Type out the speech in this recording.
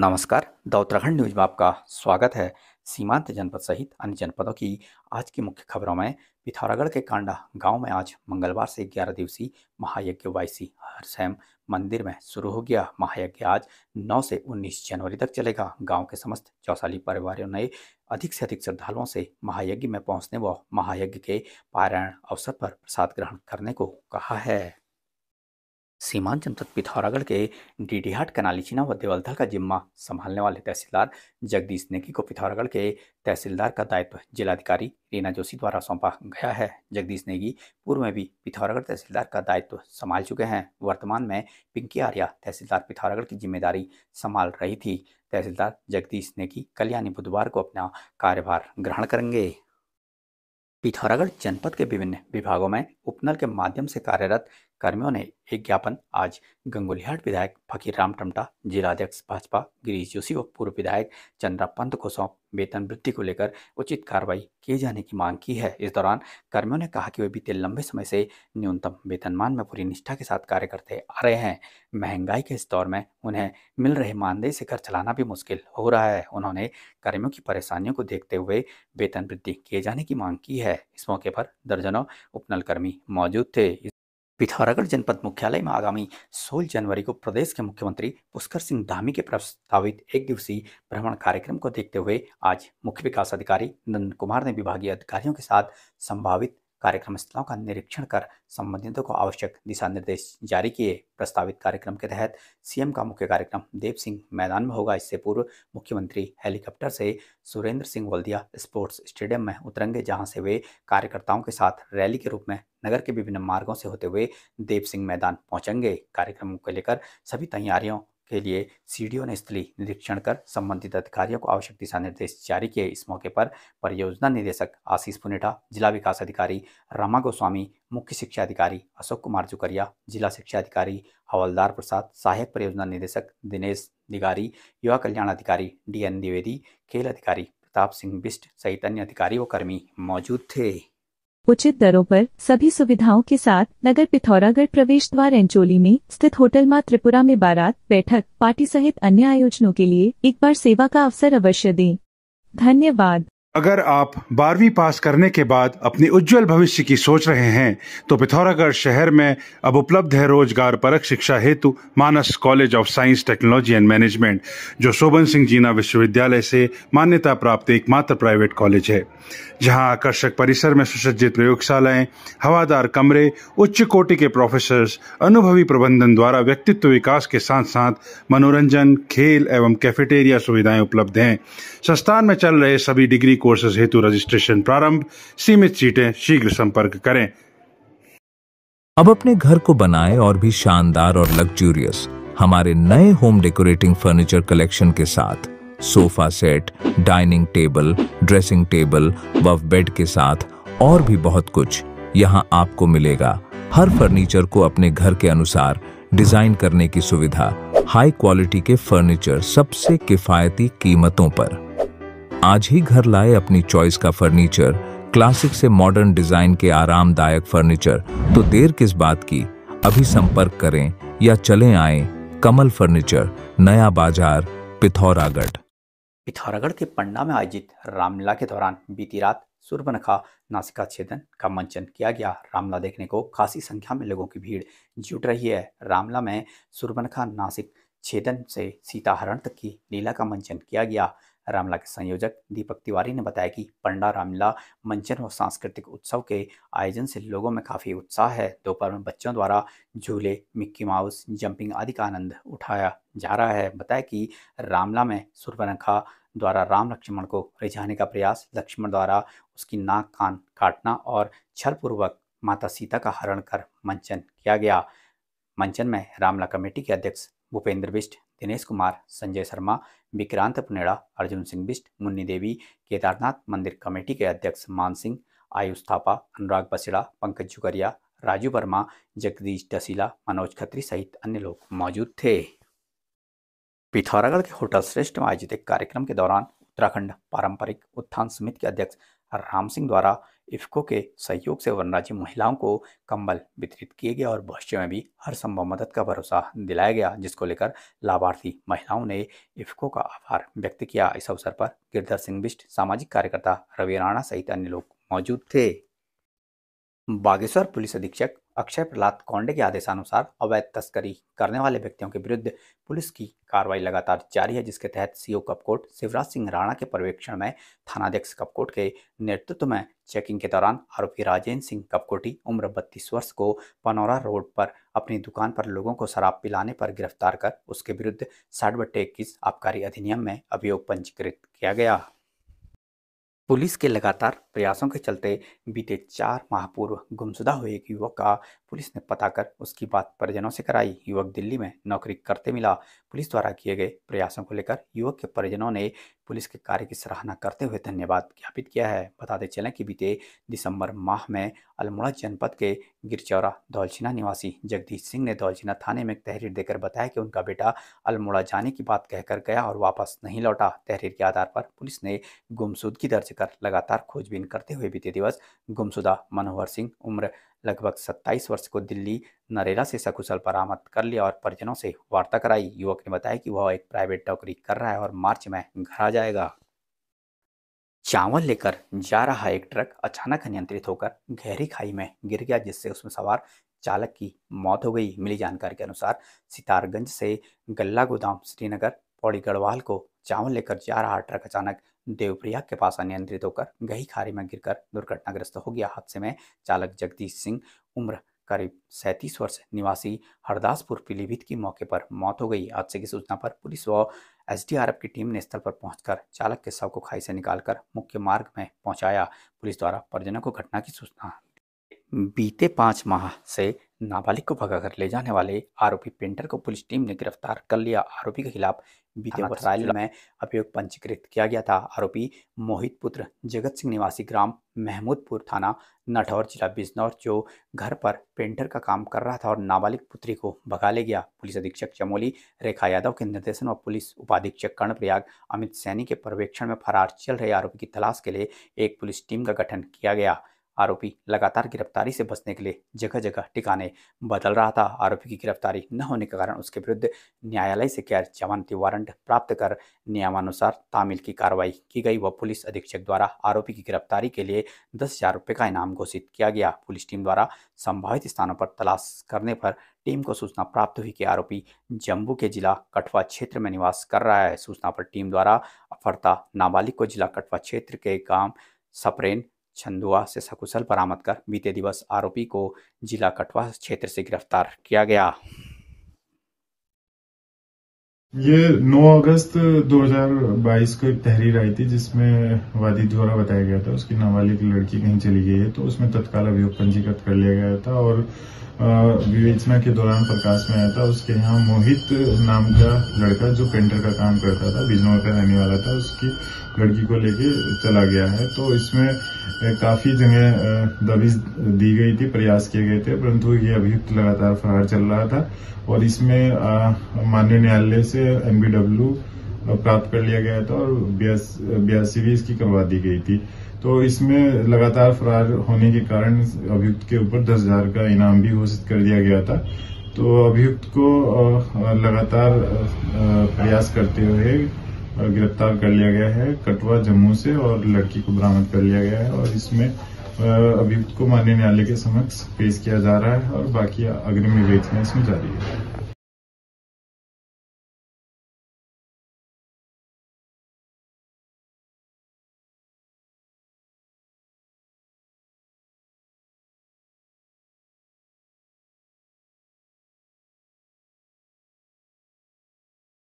नमस्कार the Uttarakhand news में आपका स्वागत है सीमांत जनपद सहित अन्य जनपदों की आज की मुख्य खबरों में पिथौरागढ़ के कांडा गांव में आज मंगलवार से 11 दिवसीय महायज्ञ वायसी हरसैम मंदिर में शुरू हो गया महायज्ञ आज 9 से 19 जनवरी तक चलेगा गांव के समस्त चौसाली परिवारों ने अधिक से अधिक श्रद्धालुओं से महायज्ञ में पहुंचने व महायज्ञ के पारायण अवसर पर प्रसाद ग्रहण करने को कहा है सीमांचल तक पिथौरागढ़ के डीडीहाट चिना व देवलधा का जिम्मा संभालने वाले तहसीलदार जगदीश नेगी को पिथौरागढ़ के तहसीलदार का दायित्व जिलाधिकारी रीना जोशी द्वारा सौंपा गया है जगदीश नेगी पूर्व में भी पिथौरागढ़ तहसीलदार का दायित्व संभाल चुके हैं वर्तमान में पिंकी आर्या तहसीलदार पिथौरागढ़ की जिम्मेदारी संभाल रही थी तहसीलदार जगदीश नेगी कल यानी बुधवार को अपना कार्यभार ग्रहण करेंगे पिथौरागढ़ जनपद के विभिन्न विभागों में उपनल के माध्यम से कार्यरत कर्मियों ने एक ज्ञापन आज गंगोलीहाट विधायक फकीर राम टमटा जिलाध्यक्ष भाजपा गिरीश जोशी व पूर्व विधायक चंद्रा पंत को सौंप वेतन वृद्धि को लेकर उचित कार्रवाई किए जाने की मांग की है इस दौरान कर्मियों ने कहा कि वे बीते लंबे समय से न्यूनतम वेतनमान में पूरी निष्ठा के साथ कार्य करते आ रहे हैं महंगाई के इस दौर में उन्हें मिल रहे मानदेय से घर चलाना भी मुश्किल हो रहा है उन्होंने कर्मियों की परेशानियों को देखते हुए वेतन वृद्धि किए जाने की मांग की है इस मौके पर दर्जनों उपनल कर्मी मौजूद थे पिथौरागढ़ जनपद मुख्यालय में आगामी 16 जनवरी को प्रदेश के मुख्यमंत्री पुष्कर सिंह धामी के प्रस्तावित एक दिवसीय भ्रमण कार्यक्रम को देखते हुए आज मुख्य विकास अधिकारी नंद कुमार ने विभागीय अधिकारियों के साथ संभावित कार्यक्रम स्थलों का निरीक्षण कर संबंधितों को आवश्यक दिशा निर्देश जारी किए प्रस्तावित कार्यक्रम के तहत सीएम का मुख्य कार्यक्रम देव सिंह मैदान में होगा इससे पूर्व मुख्यमंत्री हेलीकॉप्टर से सुरेंद्र सिंह वल्दिया स्पोर्ट्स स्टेडियम में उतरेंगे जहां से वे कार्यकर्ताओं के साथ रैली के रूप में नगर के विभिन्न मार्गों से होते हुए देव सिंह मैदान पहुंचेंगे कार्यक्रम को लेकर सभी तैयारियों के लिए सी ने स्थलीय निरीक्षण कर संबंधित अधिकारियों को आवश्यक दिशा निर्देश जारी किए इस मौके पर परियोजना निदेशक आशीष पुनेठा जिला विकास अधिकारी रामा गोस्वामी मुख्य शिक्षा अधिकारी अशोक कुमार जुकरिया जिला शिक्षा अधिकारी हवलदार प्रसाद सहायक परियोजना निदेशक दिनेश दिगारी युवा कल्याण अधिकारी डी एन द्विवेदी खेल अधिकारी प्रताप सिंह बिस्ट सहित अन्य अधिकारी व कर्मी मौजूद थे उचित दरों पर सभी सुविधाओं के साथ नगर पिथौरागढ़ प्रवेश द्वार एंचोली में स्थित होटल माँ त्रिपुरा में बारात बैठक पार्टी सहित अन्य आयोजनों के लिए एक बार सेवा का अवसर अवश्य दें धन्यवाद अगर आप बारहवीं पास करने के बाद अपने उज्जवल भविष्य की सोच रहे हैं तो पिथौरागढ़ शहर में अब उपलब्ध है रोजगार परक शिक्षा हेतु Manas college of science technology and management जो शोभन सिंह जीना विश्वविद्यालय से मान्यता प्राप्त एकमात्र प्राइवेट कॉलेज है जहां आकर्षक परिसर में सुसज्जित प्रयोगशालाएं हवादार कमरे उच्च कोटि के प्रोफेसर अनुभवी प्रबंधन द्वारा व्यक्तित्व विकास के साथ साथ मनोरंजन खेल एवं कैफेटेरिया सुविधाएं उपलब्ध हैं संस्थान में चल रहे सभी डिग्री को कोर्सेज हेतु रजिस्ट्रेशन प्रारंभ सीमित सीटें शीघ्र संपर्क करें अब अपने घर को बनाए और भी शानदार और लग्जूरियस हमारे नए होम डेकोरेटिंग फर्नीचर कलेक्शन के साथ sofa set dining table dressing table व बेड के साथ और भी बहुत कुछ यहाँ आपको मिलेगा हर फर्नीचर को अपने घर के अनुसार डिजाइन करने की सुविधा हाई क्वालिटी के फर्नीचर सबसे किफायती कीमतों पर आज ही घर लाए अपनी चॉइस का फर्नीचर क्लासिक से मॉडर्न डिजाइन के आरामदायक फर्नीचर तो देर किस बात की अभी संपर्क करें या चले आए कमल फर्नीचर नया बाजार पिथौरागढ़ पिथौरागढ़ के पंडा में आयोजित रामलीला के दौरान बीती रात सुरबनखा नासिका छेदन का मंचन किया गया रामला देखने को खासी संख्या में लोगों की भीड़ जुट रही है रामला में सुरबनखा नासिक छेदन से सीताहरण तक की लीला का मंचन किया गया रामला के संयोजक दीपक तिवारी ने बताया कि पंडा रामला मंचन व सांस्कृतिक उत्सव के आयोजन से लोगों में काफ़ी उत्साह है दोपहर में बच्चों द्वारा झूले मिक्की माउस जंपिंग आदि का आनंद उठाया जा रहा है बताया कि रामला में सुरवनखा द्वारा राम लक्ष्मण को रिझाने का प्रयास लक्ष्मण द्वारा उसकी नाक कान काटना और छल पूर्वक माता सीता का हरण कर मंचन किया गया मंचन में रामला कमेटी के अध्यक्ष भूपेंद्र बिष्ट दिनेश कुमार संजय शर्मा विक्रांत पुनेड़ा अर्जुन सिंह बिष्ट मुन्नी देवी केदारनाथ मंदिर कमेटी के अध्यक्ष मान सिंह आयुष थापा अनुराग बसेड़ा पंकज जुगरिया राजू वर्मा जगदीश डसीला मनोज खत्री सहित अन्य लोग मौजूद थे पिथौरागढ़ के होटल श्रेष्ठ में आयोजित एक कार्यक्रम के दौरान उत्तराखंड पारंपरिक उत्थान समिति के अध्यक्ष राम सिंह द्वारा इफको के सहयोग से राज्य महिलाओं को कंबल वितरित किए गए और भविष्य में भी हर संभव मदद का भरोसा दिलाया गया जिसको लेकर लाभार्थी महिलाओं ने इफ्को का आभार व्यक्त किया इस अवसर पर गिरधर सिंह बिष्ट सामाजिक कार्यकर्ता रवि राणा सहित अन्य लोग मौजूद थे बागेश्वर पुलिस अधीक्षक अक्षय प्रहलाद कौंडे के आदेशानुसार अवैध तस्करी करने वाले व्यक्तियों के विरुद्ध पुलिस की कार्रवाई लगातार जारी है जिसके तहत सीओ कपकोट शिवराज सिंह राणा के पर्यवेक्षण में थानाध्यक्ष कपकोट के नेतृत्व में चेकिंग के दौरान आरोपी राजेंद्र सिंह कपकोटी उम्र बत्तीस वर्ष को पनौरा रोड पर अपनी दुकान पर लोगों को शराब पिलाने पर गिरफ्तार कर उसके विरुद्ध साठ बट्टे इक्कीस आबकारी अधिनियम में अभियोग पंजीकृत किया गया पुलिस के लगातार प्रयासों के चलते बीते चार माह पूर्व गुमशुदा हुए एक युवक का पुलिस ने पता कर उसकी बात परिजनों से कराई युवक दिल्ली में नौकरी करते मिला पुलिस द्वारा किए गए प्रयासों को लेकर युवक के परिजनों ने पुलिस के कार्य की सराहना करते हुए धन्यवाद ज्ञापित किया है बताते चलें कि बीते दिसंबर माह में अल्मोड़ा जनपद के गिरचौरा धौलछिना निवासी जगदीश सिंह ने धौलछिना थाने में एक तहरीर देकर बताया कि उनका बेटा अल्मोड़ा जाने की बात कहकर गया और वापस नहीं लौटा तहरीर के आधार पर पुलिस ने गुमसुदगी दर्ज कर लगातार खोजबीन करते हुए बीते दिवस गुमशुदा मनोहर सिंह उम्र लगभग 27 वर्ष को दिल्ली नरेला से सकुशल बरामद कर लिया और परिजनों से वार्ता कराई युवक ने बताया कि वह एक प्राइवेट नौकरी कर रहा है और मार्च में घर आ जाएगा चावल लेकर जा रहा एक ट्रक अचानक अनियंत्रित होकर गहरी खाई में गिर गया जिससे उसमें सवार चालक की मौत हो गई मिली जानकारी के अनुसार सितारगंज से गल्ला गोदाम श्रीनगर पौड़ी गढ़वाल को चावल लेकर जा रहा ट्रक अचानक देवप्रिया के पास अनियंत्रित होकर गही खारी में गिरकर दुर्घटनाग्रस्त हो गया हादसे में चालक जगदीश सिंह उम्र करीब सैंतीस वर्ष निवासी हरदासपुर पीलीभीत की मौके पर मौत हो गई हादसे की सूचना पर पुलिस व एसडीआरएफ की टीम ने स्थल पर पहुंचकर चालक के शव को खाई से निकालकर मुख्य मार्ग में पहुंचाया पुलिस द्वारा परिजनों को घटना की सूचना बीते पाँच माह से नाबालिग को भगाकर ले जाने वाले आरोपी पेंटर को पुलिस टीम ने गिरफ्तार कर लिया आरोपी के खिलाफ बीते वर्ष में अभियोग पंजीकृत किया गया था आरोपी मोहित पुत्र जगत सिंह निवासी ग्राम महमूदपुर थाना नठौर जिला बिजनौर जो घर पर पेंटर का काम कर रहा था और नाबालिग पुत्री को भगा ले गया पुलिस अधीक्षक चमोली रेखा यादव के निर्देशन और पुलिस उपाधीक्षक कर्णप्रयाग अमित सैनी के पर्यवेक्षण में फरार चल रहे आरोपी की तलाश के लिए एक पुलिस टीम का गठन किया गया आरोपी लगातार गिरफ्तारी से बचने के लिए जगह जगह ठिकाने बदल रहा था आरोपी की गिरफ्तारी न होने के कारण उसके विरुद्ध न्यायालय से गैर जमानती वारंट प्राप्त कर नियमानुसार तामिल की कार्रवाई की गई व पुलिस अधीक्षक द्वारा आरोपी की गिरफ्तारी के लिए दस हजार रुपये का इनाम घोषित किया गया पुलिस टीम द्वारा संभावित स्थानों पर तलाश करने पर टीम को सूचना प्राप्त हुई कि आरोपी जम्मू के जिला कठवा क्षेत्र में निवास कर रहा है सूचना पर टीम द्वारा अफरता नाबालिग को जिला कठवा क्षेत्र के गांव सपरेन छंदुआ से सकुशल बरामद कर बीते दिवस आरोपी को जिला कटवा क्षेत्र से गिरफ्तार किया गया ये 9 अगस्त 2022 को एक तहरीर आई थी जिसमें वादी द्वारा बताया गया था उसकी नाबालिग लड़की कहीं चली गई है तो उसमें तत्काल अभियोग पंजीकृत कर लिया गया था और विवेचना के दौरान प्रकाश में आया था उसके यहाँ मोहित नाम का लड़का जो पेंटर का काम करता था बिजनौर का रहने वाला था उसकी लड़की को लेके चला गया है तो इसमें काफी जगह दबिश दी गई थी प्रयास किए गए थे परंतु ये अभियुक्त लगातार फरार चल रहा था और इसमें माननीय न्यायालय से एमबीडब्ल्यू प्राप्त कर लिया गया था और बयासी भी इसकी करवा दी गई थी तो इसमें लगातार फरार होने के कारण अभियुक्त के ऊपर दस हजार का इनाम भी घोषित कर दिया गया था तो अभियुक्त को लगातार प्रयास करते हुए गिरफ्तार कर लिया गया है कटवा जम्मू से और लड़की को बरामद कर लिया गया है और इसमें अभियुक्त को मान्य न्यायालय के समक्ष पेश किया जा रहा है और बाकी अग्रिम विवेचना इसमें जारी है